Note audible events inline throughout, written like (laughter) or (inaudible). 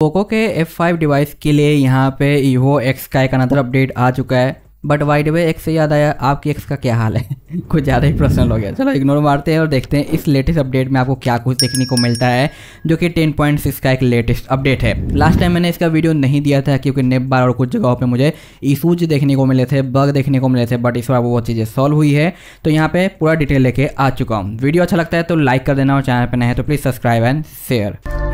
Poco के F5 device के लिए यहाँ पे ईवो एक्स का एक अनदर अपडेट आ चुका है बट वाइड वे एक्स से याद आया आपकी एक्स का क्या हाल है (laughs) कुछ ज़्यादा ही पर्सनल हो गया चलो इग्नोर मारते हैं और देखते हैं इस लेटेस्ट अपडेट में आपको क्या कुछ देखने को मिलता है जो कि टेन का एक लेटेस्ट अपडेट है लास्ट टाइम मैंने इसका वीडियो नहीं दिया था क्योंकि नेप बार और कुछ जगहों पे मुझे इशूज देखने को मिले थे बग देखने को मिले थे बट इस बार वो चीज़ें सॉल्व हुई है तो यहाँ पर पूरा डिटेल लेके आ चुका हूँ वीडियो अच्छा लगता है तो लाइक कर देना और चैनल पर नहीं है तो प्लीज़ सब्सक्राइब एंड शेयर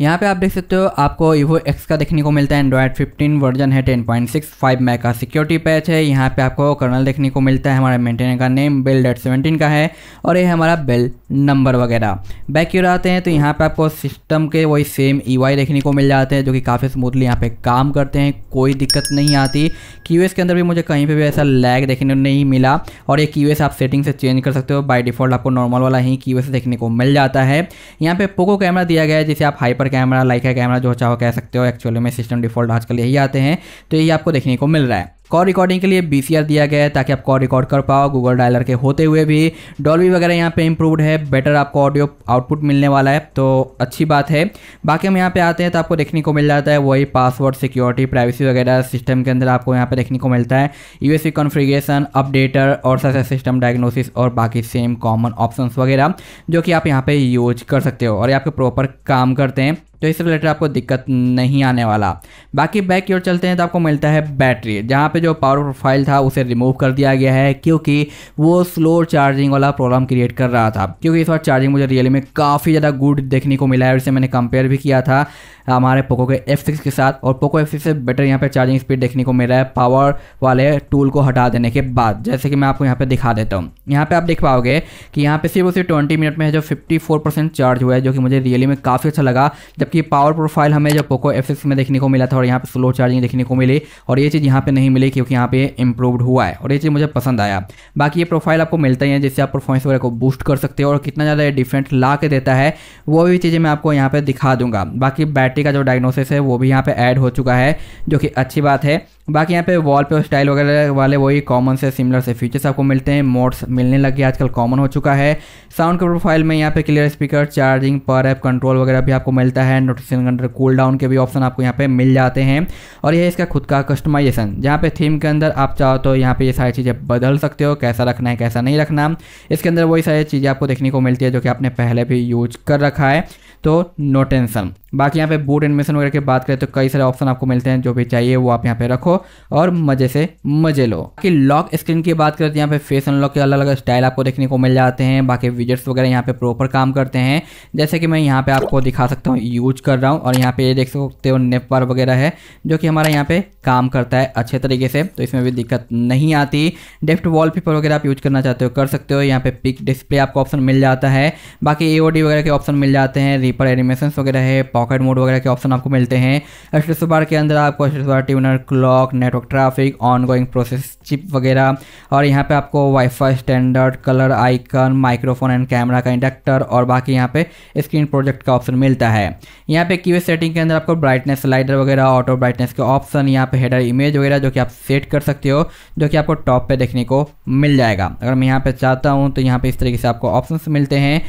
यहाँ पे आप देख सकते हो आपको ईवो एक्स का देखने को मिलता है एंड्रॉयड 15 वर्जन है पॉइंट सिक्स फाइव मेगा का सिक्योरिटी पैच है यहाँ पे आपको कर्नल देखने को मिलता है हमारे मेंटेनर का नेम बिल डेट सेवेंटीन का है और ये हमारा बिल नंबर वगैरह बैक यूर आते हैं तो यहाँ पे आपको सिस्टम के वही सेम ई e देखने को मिल जाते हैं जो कि काफ़ी स्मूथली यहाँ पे काम करते हैं कोई दिक्कत नहीं आती क्यू के अंदर भी मुझे कहीं पर भी ऐसा लैग देखने को नहीं मिला और ये क्यू आप सेटिंग से चेंज कर सकते हो बाई डिफॉल्ट आपको नॉर्मल वाला ही क्यू देखने को मिल जाता है यहाँ पे पोको कैमरा दिया गया है जिसे आप hyper super camera Leica camera जो चाहो कह सकते हो एक्चुअली में सिस्टम डिफॉल्ट आजकल यही आते हैं तो यही आपको देखने को मिल रहा है कॉल रिकॉर्डिंग के लिए बी दिया गया है ताकि आप कॉल रिकॉर्ड कर पाओ गूगल डायलर के होते हुए भी डॉल्वी वगैरह यहाँ पे इंप्रूव्ड है बेटर आपको ऑडियो आउटपुट मिलने वाला है तो अच्छी बात है बाकी हम यहाँ पे आते हैं तो आपको देखने को मिल जाता है वही पासवर्ड सिक्योरिटी प्राइवेसी वगैरह सिस्टम के अंदर आपको यहाँ पे देखने को मिलता है यूएससी एस अपडेटर और सच सिस्टम डायग्नोसिस और बाकी सेम कॉमन ऑप्शन वगैरह जो कि आप यहाँ पर यूज कर सकते हो और ये आपके प्रॉपर काम करते हैं तो इससे रिलेटेड आपको दिक्कत नहीं आने वाला बाकी बैक की ओर चलते हैं तो आपको मिलता है बैटरी जहाँ पे जो पावर प्रोफाइल था उसे रिमूव कर दिया गया है क्योंकि वो स्लो चार्जिंग वाला प्रॉब्लम क्रिएट कर रहा था क्योंकि इस बार चार्जिंग मुझे रियली में काफ़ी ज़्यादा गुड देखने को मिला है और इसे मैंने कंपेयर भी किया था हमारे पोको के एफ सिक्स के साथ और पोको एफ सिक्स से बेटर यहाँ पे चार्जिंग स्पीड देखने को मिल रहा है पावर वाले टूल को हटा देने के बाद जैसे कि मैं आपको यहाँ पे दिखा देता हूँ यहाँ पे आप देख पाओगे कि यहाँ पे सिर्फ उसे ट्वेंटी मिनट में जो फिफ्टी फोर परसेंट चार्ज हुआ है जो कि मुझे रियली में काफ़ी अच्छा लगा जबकि पावर प्रोफाइल हमें जो पोको एफ सिक्स में देखने को मिला था और यहाँ पर स्लो चार्जिंग देखने को मिली और ये चीज़ यहाँ पर नहीं मिली क्योंकि यहाँ पर इंप्रूवड हुआ है और ये चीज़ मुझे पसंद आया बाकी ये प्रोफाइल आपको मिलता ही है जिससे आप परफॉर्मेंस वगैरह को बूस्ट कर सकते हो और कितना ज़्यादा ये डिफरेंट ला के देता है वो भी चीज़ें मैं आपको यहाँ पर दिखा दूंगा बाकी बैटरी पार्टी का जो डायग्नोसिस है वो भी यहाँ पे ऐड हो चुका है जो कि अच्छी बात है बाकी यहाँ पे वॉल पे स्टाइल वगैरह वाले वही कॉमन से सिमिलर से फीचर्स आपको मिलते हैं मोड्स मिलने लग गए आजकल कॉमन हो चुका है साउंड के प्रोफाइल में यहाँ पे क्लियर स्पीकर चार्जिंग पर ऐप कंट्रोल वगैरह भी आपको मिलता है नोटिफिकेशन अंदर कूल डाउन के भी ऑप्शन आपको यहाँ पे मिल जाते हैं और यह इसका खुद का कस्टमाइजेशन जहाँ पे थीम के अंदर आप चाहो तो यहाँ पे ये सारी चीज़ें बदल सकते हो कैसा रखना है कैसा नहीं रखना इसके अंदर वही सारी चीज़ें आपको देखने को मिलती है जो कि आपने पहले भी यूज कर रखा है तो नो टेंशन बाकी यहाँ पे बूट एनिमेशन वगैरह की बात करें तो कई सारे ऑप्शन आपको मिलते हैं जो भी चाहिए वो आप यहाँ पे रखो और मजे से मजे लो बाकी लॉक स्क्रीन की बात करते हैं यहाँ पे फेस अनलॉक के अलग अलग स्टाइल आपको देखने को मिल जाते हैं बाकी विजेट्स वगैरह यहाँ पे प्रॉपर काम करते हैं जैसे कि मैं यहाँ पे आपको दिखा सकता हूँ यूज कर रहा हूँ और यहाँ पे ये देख सकते हो नेप वगैरह है जो कि हमारा यहाँ पे काम करता है अच्छे तरीके से तो इसमें भी दिक्कत नहीं आती डेफ्ट वॉल वगैरह आप यूज करना चाहते हो कर सकते हो यहाँ पे पिक डिस्प्ले आपको ऑप्शन मिल जाता है बाकी ए वगैरह के ऑप्शन मिल जाते हैं रीपर एनिमेशन वगैरह है पॉकेट मोड वगैरह के ऑप्शन आपको मिलते हैं स्ट्रेस बार के अंदर आपको bar tuner clock clock network traffic ongoing process chip वगैरह और यहाँ पे आपको wifi standard colour icon microphone and camera का इंडक्टर और बाकी यहाँ पे स्क्रीन प्रोजेक्ट का ऑप्शन मिलता है यहाँ पे की सेटिंग के अंदर आपको ब्राइटनेस स्लाइडर वगैरह ऑटो ब्राइटनेस के ऑप्शन यहाँ पे हेडर इमेज वगैरह जो कि आप सेट कर सकते हो जो कि आपको टॉप पे देखने को मिल जाएगा अगर मैं यहाँ पे चाहता हूँ तो यहाँ पे इस तरीके से आपको ऑप्शन मिलते हैं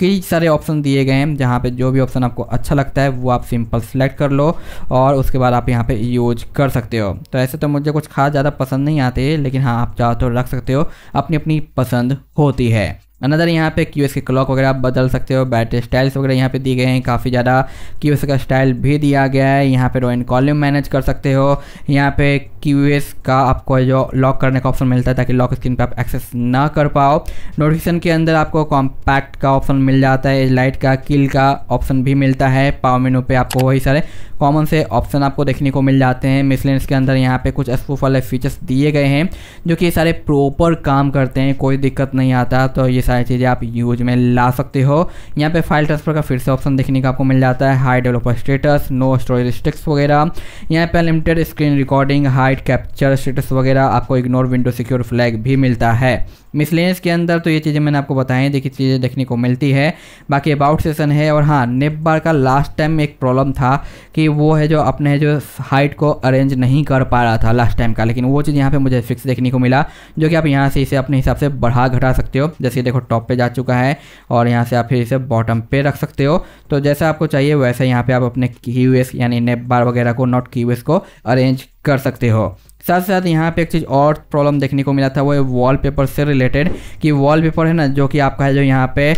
कई सारे ऑप्शन दिए गए हैं जहाँ पे जो भी ऑप्शन आपको अच्छा लगता है वो आप सिंपल सेलेक्ट कर लो और उसके बाद आप यहाँ पे यूज कर सकते हो तो ऐसे तो मुझे कुछ खास ज़्यादा पसंद नहीं आते लेकिन हाँ आप चाहो तो रख सकते हो अपनी अपनी पसंद होती है अनदर यहाँ पे क्यू के क्लॉक वगैरह आप बदल सकते हो बैटरी स्टाइल्स वगैरह यहाँ पे दिए गए हैं काफ़ी ज़्यादा क्यू का स्टाइल भी दिया गया है यहाँ पे रोइन कॉल्यूम मैनेज कर सकते हो यहाँ पे क्यू का आपको जो लॉक करने का ऑप्शन मिलता है ताकि लॉक स्क्रीन पर आप एक्सेस ना कर पाओ नोटिफिकेशन के अंदर आपको कॉम्पैक्ट का ऑप्शन मिल जाता है लाइट का किल का ऑप्शन भी मिलता है पावर मेनू पर आपको वही सारे कॉमन से ऑप्शन आपको देखने को मिल जाते हैं मिसलेंस के अंदर यहाँ पे कुछ एसपो वाले फीचर्स दिए गए हैं जो कि सारे प्रॉपर काम करते हैं कोई दिक्कत नहीं आता तो ये सारी चीज़ें आप यूज में ला सकते हो यहाँ पे फाइल ट्रांसफर का फिर से ऑप्शन देखने का आपको मिल जाता है high developer status no storage sticks वगैरह यहाँ पर limited screen recording height capture status वगैरह आपको इग्नोर विंडो सिक्योर फ्लैग भी मिलता है मिसलेंस के अंदर तो ये चीज़ें मैंने आपको बताएं देखी चीज़ें देखने को मिलती है बाकी अबाउट सेशन है और हाँ नेपबार बार का लास्ट टाइम एक प्रॉब्लम था कि वो है जो अपने जो हाइट को अरेंज नहीं कर पा रहा था लास्ट टाइम का लेकिन वो चीज़ यहाँ पे मुझे फिक्स देखने को मिला जो कि आप यहाँ से इसे अपने हिसाब से बढ़ा घटा सकते हो जैसे देखो टॉप पे जा चुका है और यहाँ से आप फिर इसे बॉटम पे रख सकते हो तो जैसा आपको चाहिए वैसे यहाँ पर आप अपने की यानी नेप बार वगैरह को नॉट की को अरेंज कर सकते हो साथ साथ यहाँ पे एक चीज़ और प्रॉब्लम देखने को मिला था वो वॉलपेपर से रिलेटेड कि वॉलपेपर है ना जो कि आपका है जो यहाँ पे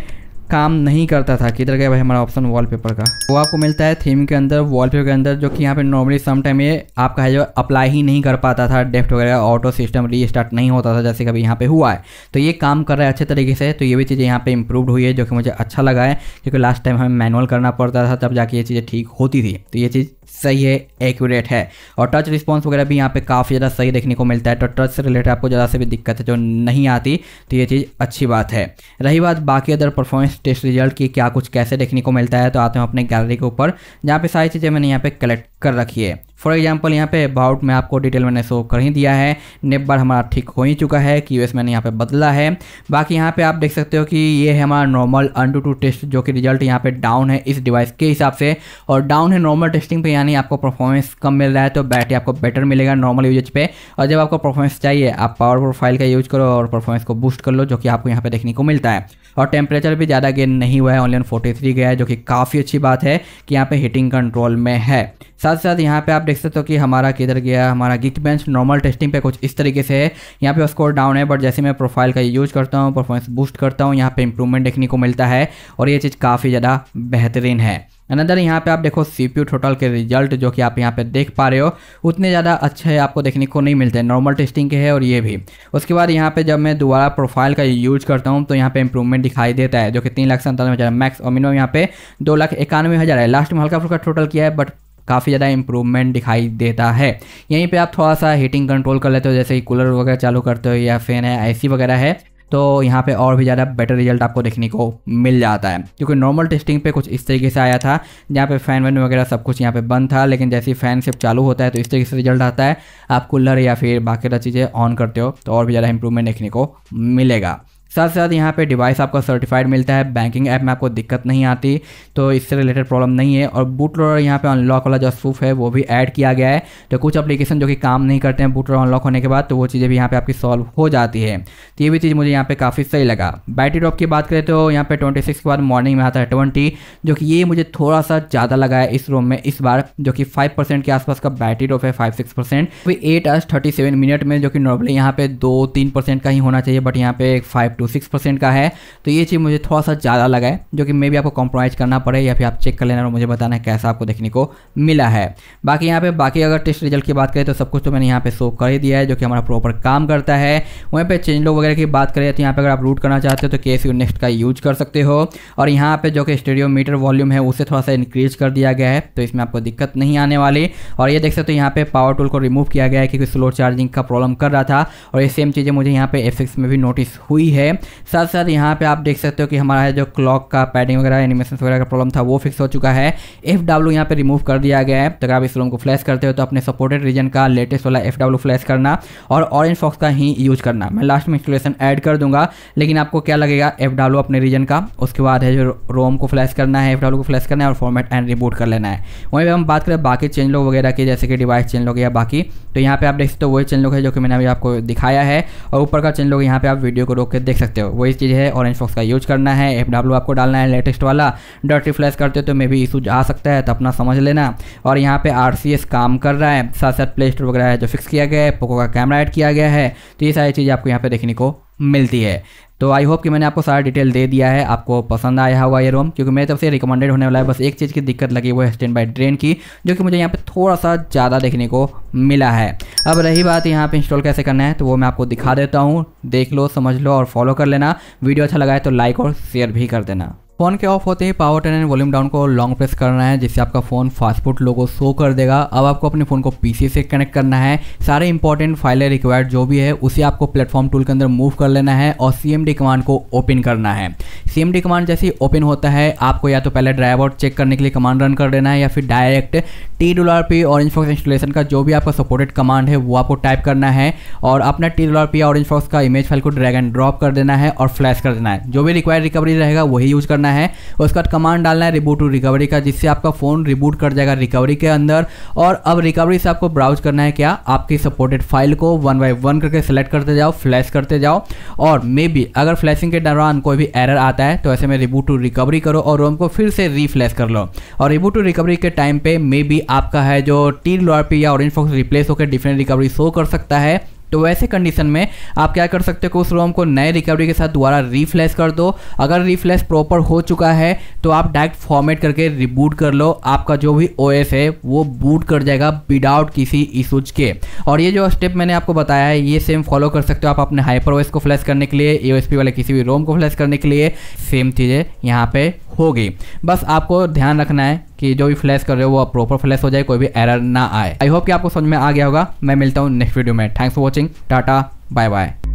काम नहीं करता था किधर गया भाई हमारा ऑप्शन वॉलपेपर का वो आपको मिलता है थीम के अंदर वॉलपेपर के अंदर जो कि यहाँ पे नॉर्मली सम टाइम ये आपका है जो अप्लाई ही नहीं कर पाता था डेफ्ट वगैरह ऑटो सिस्टम रीस्टार्ट नहीं होता था जैसे कभी यहाँ पे हुआ है तो ये काम कर रहा है अच्छे तरीके से तो ये भी चीज़ें यहाँ पे इंप्रूवड हुई है जो कि मुझे अच्छा लगा है क्योंकि लास्ट टाइम हमें मैनुअल करना पड़ता था तब जाके ये चीज़ें ठीक होती थी तो ये चीज़ सही है एक्यूरेट है और टच रिस्पॉन्स वगैरह भी यहाँ पे काफ़ी ज़्यादा सही देखने को मिलता है तो टच से रिलेटेड आपको ज़्यादा से भी दिक्कत है जो नहीं आती तो ये चीज़ अच्छी बात है रही बात बाकी अदर परफॉर्मेंस टेस्ट रिजल्ट की क्या कुछ कैसे देखने को मिलता है तो आते हैं अपने गैलरी के ऊपर जहाँ पे सारी चीज़ें मैंने यहाँ पे कलेक्ट कर रखी है फॉर एग्जाम्पल यहाँ पे अबाउट में आपको डिटेल मैंने शो कर ही दिया है नेबर हमारा ठीक हो ही चुका है कि यूएस मैंने यहाँ पे बदला है बाकी यहाँ पे आप देख सकते हो कि ये है हमारा normal AnTuTu test जो कि रिजल्ट यहाँ पे डाउन है इस डिवाइस के हिसाब से और डाउन है नॉर्मल टेस्टिंग पे यानी आपको परफॉर्मेंस कम मिल रहा है तो बैटरी आपको बेटर मिलेगा नॉर्मल यूजेज पे और जब आपको परफॉर्मेंस चाहिए आप पावर प्रोफाइल का यूज करो और परफॉर्मेंस को बूस्ट कर लो जो कि आपको यहाँ पे देखने को मिलता है और टेम्परेचर भी ज़्यादा गेन नहीं हुआ है ऑनलाइन फोर्टी गया है जो कि काफ़ी अच्छी बात है कि यहाँ पे हीटिंग कंट्रोल में है साथ साथ यहाँ पे आप देख सकते हो कि हमारा किधर गया हमारा गिक बेंच नॉर्मल टेस्टिंग पे कुछ इस तरीके से है यहाँ पे स्कोर डाउन है बट जैसे मैं प्रोफाइल का यूज करता हूँ परफॉर्मेंस बूस्ट करता हूँ यहाँ पे इंप्रूवमेंट देखने को मिलता है और ये चीज़ काफ़ी ज़्यादा बेहतरीन है अनदर यहाँ पे आप देखो सी पी टोटल के रिजल्ट जो कि आप यहाँ पे देख पा रहे हो उतने ज़्यादा अच्छे आपको देखने को नहीं मिलते नॉर्मल टेस्टिंग के है और ये भी उसके बाद यहाँ पे जब मैं दोबारा प्रोफाइल का यूज करता हूँ तो यहाँ पे इंप्रूवमेंट दिखाई देता है जो कि तीन लाख संतानवे हज़ार मैक्स और मिनिमम यहाँ पे दो लाख इक्यानवे हज़ार है लास्ट में हल्का फुल्का टोटल किया है बट काफ़ी ज़्यादा इंप्रूवमेंट दिखाई देता है यहीं पे आप थोड़ा सा हीटिंग कंट्रोल कर लेते हो जैसे कूलर वगैरह चालू करते हो या फैन है एसी वगैरह है तो यहाँ पे और भी ज़्यादा बेटर रिजल्ट आपको देखने को मिल जाता है क्योंकि नॉर्मल टेस्टिंग पे कुछ इस तरीके से आया था जहाँ पे फ़ैन वैन वगैरह सब कुछ यहाँ पे बंद था लेकिन जैसे ही फैन सिर्फ चालू होता है तो इस तरीके से रिजल्ट आता है आप कूलर या फिर बाकी चीज़ें ऑन करते हो तो और भी ज़्यादा इंप्रूवमेंट देखने को मिलेगा साथ साथ यहाँ पे डिवाइस आपका सर्टिफाइड मिलता है बैंकिंग ऐप में आपको दिक्कत नहीं आती तो इससे रिलेटेड प्रॉब्लम नहीं है और बूट लोडर यहाँ पे अनलॉक वाला जो सूफ है वो भी ऐड किया गया है तो कुछ एप्लीकेशन जो कि काम नहीं करते हैं बूट लोडर अनलॉक होने के बाद तो वो चीज़ें भी यहाँ पर आपकी सॉल्व हो जाती है तो ये भी चीज़ मुझे यहाँ पर काफ़ी सही लगा बैटरी ड्रॉप की बात करें तो यहाँ पर ट्वेंटी के बाद मॉर्निंग में आता है ट्वेंटी जो कि ये मुझे थोड़ा सा ज़्यादा लगा है इस रूम में इस बार जो कि फाइव के आसपास का बैटरी ड्रॉप है five six percent eight hours thirty minute में जो कि नॉर्मली यहाँ पे दो तीन परसेंट का ही होना चाहिए बट यहाँ पे फाइव टू सिक्स परसेंट का है तो ये चीज़ मुझे थोड़ा सा ज़्यादा लगा है जो कि मे भी आपको कॉम्प्रोमाइज़ करना पड़े या फिर आप चेक कर लेना और मुझे बताना है कैसा आपको देखने को मिला है बाकी यहाँ पे बाकी अगर टेस्ट रिजल्ट की बात करें तो सब कुछ तो मैंने यहाँ पे शो कर ही दिया है जो कि हमारा प्रॉपर काम करता है वहीं पर चेंज लोग वगैरह की बात करें तो यहाँ पर अगर आप रूट करना चाहते हो तो के नेक्स्ट का यूज कर सकते हो और यहाँ पर जो कि स्टेडियो मीटर वॉल्यूम है उसे थोड़ा सा इंक्रीज कर दिया गया है तो इसमें आपको दिक्कत नहीं आने वाली और ये देख सकते हो यहाँ पे पावर टूल को रिमूव किया गया है क्योंकि स्लो चार्जिंग का प्रॉब्लम कर रहा था और ये सेम चीज़ें मुझे यहाँ पे एफ में भी नोटिस हुई है साथ साथ यहाँ पे आप देख सकते हो कि हमारा है जो क्लॉक का पैडिंग वगैरह एनिमेशन वगैरह का प्रॉब्लम था वो फिक्स हो चुका है एफ डब्ल्यू यहाँ पे रिमूव कर दिया गया है तो अगर आप इस रूम को फ्लैश करते हो तो अपने सपोर्टेड रीजन का लेटेस्ट वाला एफ डब्ल्यू फ्लैश करना और ऑरेंज फॉक्स का ही यूज करना मैं लास्ट में इंस्टॉलेशन ऐड कर दूंगा लेकिन आपको क्या लगेगा एफ डब्ल्यू अपने रीजन का उसके बाद है जो रोम को फ्लैश करना है एफ डब्ल्यू को फ्लैश करना है और फॉर्मेट एंड रिबूट कर लेना है वहीं पर हम बात करें बाकी चेंज लोग वगैरह की जैसे कि डिवाइस चेंज लोग या बाकी तो यहाँ पे आप देख सकते हो वही चेंज लोग है जो कि मैंने अभी आपको दिखाया है और ऊपर का चेंज लोग यहाँ पे आप वीडियो को रोक के देख देख सकते हो वही चीज़ है ऑरेंज फॉक्स का यूज करना है एफ डब्ल्यू आपको डालना है लेटेस्ट वाला डॉट रिफ्लैश करते हो तो मे भी इशूज आ सकता है तो अपना समझ लेना और यहाँ पे आर काम कर रहा है साथ साथ प्ले स्टोर वगैरह है जो फिक्स किया गया है पोको का कैमरा ऐड किया गया है तो ये सारी चीज आपको यहाँ पे देखने को मिलती है तो आई होप कि मैंने आपको सारा डिटेल दे दिया है आपको पसंद आया होगा ये रोम क्योंकि मेरे तरफ से रिकमेंडेड होने वाला है बस एक चीज़ की दिक्कत लगी वो है स्टैंड बाई ड्रेन की जो कि मुझे यहाँ पे थोड़ा सा ज़्यादा देखने को मिला है अब रही बात यहाँ पे इंस्टॉल कैसे करना है तो वो मैं आपको दिखा देता हूँ देख लो समझ लो और फॉलो कर लेना वीडियो अच्छा लगा है तो लाइक और शेयर भी कर देना फ़ोन के ऑफ होते ही power turn and volume down को लॉन्ग प्रेस करना है जिससे आपका phone fastboot logo show कर देगा अब आपको अपने फ़ोन को पीसी से कनेक्ट करना है सारे इंपॉर्टेंट फाइलें रिक्वायर्ड जो भी है उसे आपको प्लेटफॉर्म टूल के अंदर मूव कर लेना है और सी कमांड को ओपन करना है सी कमांड जैसे ओपन होता है आपको या तो पहले ड्राइवर चेक करने के लिए कमांड रन कर देना है या फिर direct T R P orange fox installation का जो भी आपका सपोर्टेड कमांड है वो आपको टाइप करना है और अपना T R P orange fox का इमेज फाइल को ड्रैग एंड ड्रॉप कर देना है और फ्लैश कर देना है जो भी रिक्वायर्ड रिकवरी रहेगा वही यूज़ करना करना है उसके बाद कमांड डालना है रिबूट टू रिकवरी का जिससे आपका फ़ोन रिबूट कर जाएगा रिकवरी के अंदर और अब रिकवरी से आपको ब्राउज करना है क्या आपकी सपोर्टेड फाइल को वन बाई वन करके सेलेक्ट करते जाओ फ्लैश करते जाओ और मे बी अगर फ्लैशिंग के दौरान कोई भी एरर आता है तो ऐसे में रिबूट टू रिकवरी करो और रोम को फिर से रीफ्लैश कर लो और रिबूट टू रिकवरी के टाइम पे मे बी आपका है जो टी लॉर या ऑरेंज फॉक्स रिप्लेस होकर डिफरेंट रिकवरी शो कर सकता है तो वैसे कंडीशन में आप क्या कर सकते हो उस रोम को नए रिकवरी के साथ दोबारा रीफ्लैश कर दो अगर रीफ्लैश प्रॉपर हो चुका है तो आप डायरेक्ट फॉर्मेट करके रिबूट कर लो आपका जो भी ओ है वो बूट कर जाएगा विदाउट किसी इशूज के और ये जो स्टेप मैंने आपको बताया है ये सेम फॉलो कर सकते हो आप अपने हाइपर को फ्लैश करने के लिए ए वाले किसी भी रोम को फ्लैश करने के लिए सेम चीज़ें यहाँ पर होगी बस आपको ध्यान रखना है कि जो भी फ्लैश कर रहे हो वो प्रॉपर फ्लैश हो जाए कोई भी एरर ना आए आई होप कि आपको समझ में आ गया होगा मैं मिलता हूँ नेक्स्ट वीडियो में thanks for watching tata bye bye